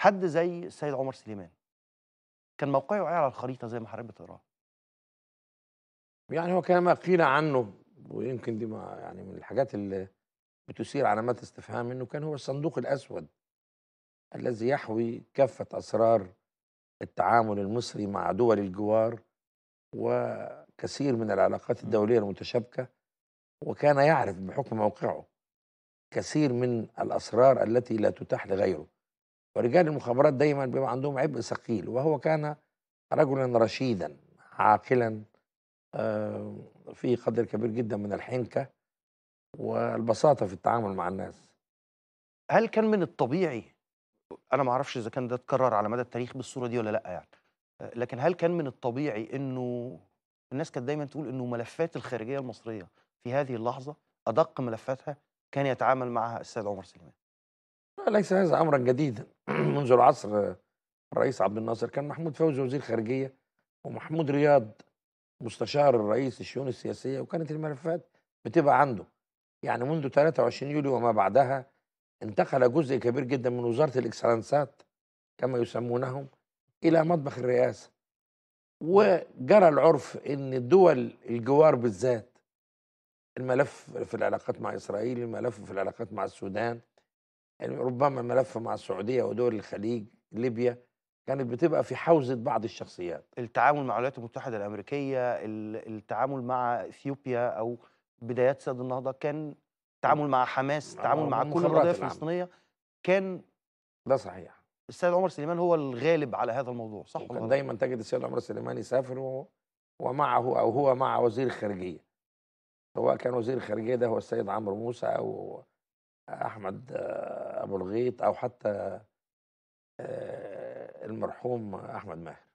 حد زي السيد عمر سليمان كان موقعه ايه على الخريطه زي ما حضرتك بتقراها يعني هو كما قيل عنه ويمكن دي ما يعني من الحاجات اللي بتثير علامات استفهام انه كان هو الصندوق الاسود الذي يحوي كافه اسرار التعامل المصري مع دول الجوار وكثير من العلاقات الدوليه المتشابكه وكان يعرف بحكم موقعه كثير من الاسرار التي لا تتاح لغيره ورجال المخابرات دايما بيبقى عندهم عبء ثقيل وهو كان رجلا رشيدا عاقلا آه، في قدر كبير جدا من الحنكة والبساطة في التعامل مع الناس هل كان من الطبيعي أنا ما أعرفش إذا كان ده اتكرر على مدى التاريخ بالصورة دي ولا لأ يعني آه، لكن هل كان من الطبيعي إنه الناس كانت دايما تقول إنه ملفات الخارجية المصرية في هذه اللحظة أدق ملفاتها كان يتعامل معها السيد عمر سليمان ليس هذا امرا جديدا منذ العصر الرئيس عبد الناصر كان محمود فوزي وزير خارجيه ومحمود رياض مستشار الرئيس الشؤون السياسيه وكانت الملفات بتبقى عنده يعني منذ 23 يوليو وما بعدها انتقل جزء كبير جدا من وزاره الاكسلنسات كما يسمونهم الى مطبخ الرئاسه وجرى العرف ان دول الجوار بالذات الملف في العلاقات مع اسرائيل الملف في العلاقات مع السودان يعني ربما ملف مع السعوديه ودول الخليج ليبيا كانت بتبقى في حوزه بعض الشخصيات التعامل مع الولايات المتحده الامريكيه التعامل مع اثيوبيا او بدايات سد النهضه كان التعامل مع حماس التعامل مع كل القضايا الفلسطينيه كان ده صحيح السيد عمر سليمان هو الغالب على هذا الموضوع صح ولا دايما تجد السيد عمر سليمان يسافر وهو ومعه او هو مع وزير الخارجيه سواء كان وزير الخارجيه ده هو السيد عمرو موسى او احمد آه، ابو الغيط او حتى آه، المرحوم احمد ماهر